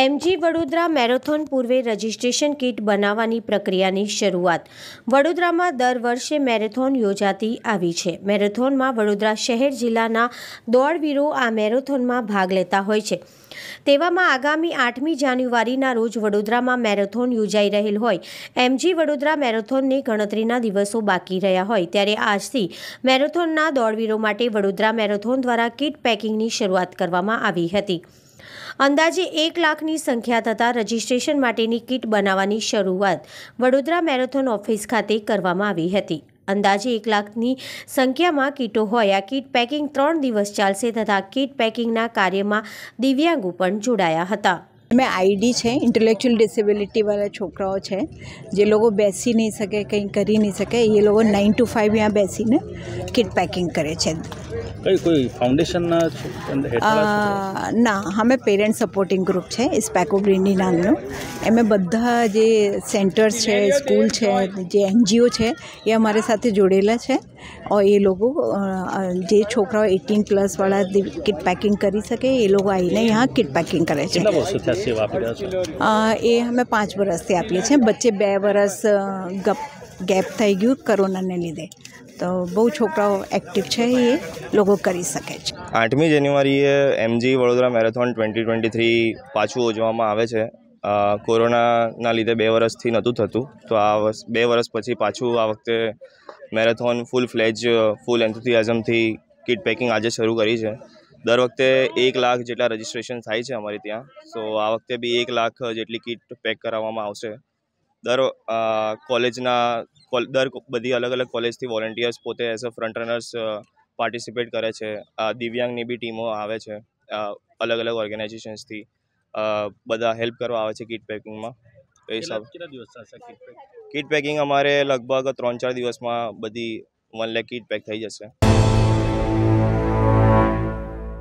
MG Vadodara marathon પૂર્વે registration kit બનાવવાની પ્રક્રિયાની શરૂઆત વડોદરામાં દર વર્ષે મેરેથોન યોજાતી આવી છે મેરેથોનમાં વડોદરા શહેર જિલ્લાના દોડવીરો આ મેરેથોનમાં ભાગ લેતા હોય છે તેવામાં આગામી આઠમી જાન્યુઆરીના રોજ વડોદરામાં મેરેથોન યોજાઈ રહેલ હોય એમજી વડોદરા મેરેથોનની ગણતરીના દિવસો બાકી રહ્યા હોય ત્યારે આજથી મેરેથોનના દોડવીરો માટે વડોદરા મેરેથોન દ્વારા કીટ પેકિંગની શરૂઆત કરવામાં આવી હતી અંદાજે એક લાખની સંખ્યા થતાં રજીસ્ટ્રેશન માટેની કીટ બનાવવાની શરૂઆત વડોદરા મેરેથોન ઓફિસ ખાતે કરવામાં આવી હતી અંદાજે એક લાખની સંખ્યામાં કીટો હોય આ કીટ પેકિંગ ત્રણ દિવસ ચાલશે તથા કીટ પેકિંગના કાર્યમાં દિવ્યાંગો પણ જોડાયા હતા हमें आईडी छे इंटेलेक्चुअल डिसेबिलिटी वाला છોકરાઓ છે જે લોકો બેસી ન શકે કંઈ કરી ન શકે એ લોકો 9 to 5 અહીંયા બેસીને કિટ પેકિંગ કરે છે કોઈ કોઈ ફાઉન્ડેશન છે અંદર હેડલા છે ના અમે પેરેન્ટ સપોર્ટિંગ ગ્રુપ છે સ્પેકો ગ્રીન નામ નું એમાં બધા જે સેન્ટર્સ છે સ્કૂલ છે જે એનજીઓ છે એ ہمارے સાથે જોડાયેલા છે ઓય લોકો જે છોકરાઓ 18 પ્લસ વાળા કિટ પેકિંગ કરી શકે એ લોકો આઈને અહીંયા કિટ પેકિંગ કરે છે સેવા આપી રહ્યા છો એ અમે પાંચ વર્ષથી આપીએ છીએ વચ્ચે બે વર્ષ ગપ ગેપ થઈ ગયું કોરોનાને લીધે તો બહુ છોકરાઓ એક્ટિવ છે એ લોકો કરી શકે છે આઠમી જાન્યુઆરીએ MG Vadodara marathon twenty twenty three પાછું યોજવામાં આવે છે કોરોનાના લીધે બે વર્ષથી નહોતું થતું તો આ બે વર્ષ પછી પાછું આ વખતે મેરેથોન ફૂલ ફ્લેજ ફૂલ એન્થુથિયાઝમથી કિટ પેકિંગ આજે શરૂ કરી છે દર વખતે એક લાખ જેટલા રજીસ્ટ્રેશન થાય છે અમારે ત્યાં સો આ વખતે બી એક લાખ જેટલી કીટ પેક કરાવવામાં આવશે દર કોલેજના દર બધી અલગ અલગ કોલેજથી વોલેન્ટિયર્સ પોતે as a front runners participate કરે છે આ દિવ્યાંગની બી ટીમો આવે છે અલગ અલગ ઓર્ગેનાઇઝેશન્સથી બધા હેલ્પ કરવા આવે છે કીટ પેકિંગમાં તો એ હિસાબ કીટ પેકિંગ અમારે લગભગ ત્રણ ચાર દિવસમાં બધી વન લેખ કીટ પેક થઈ જશે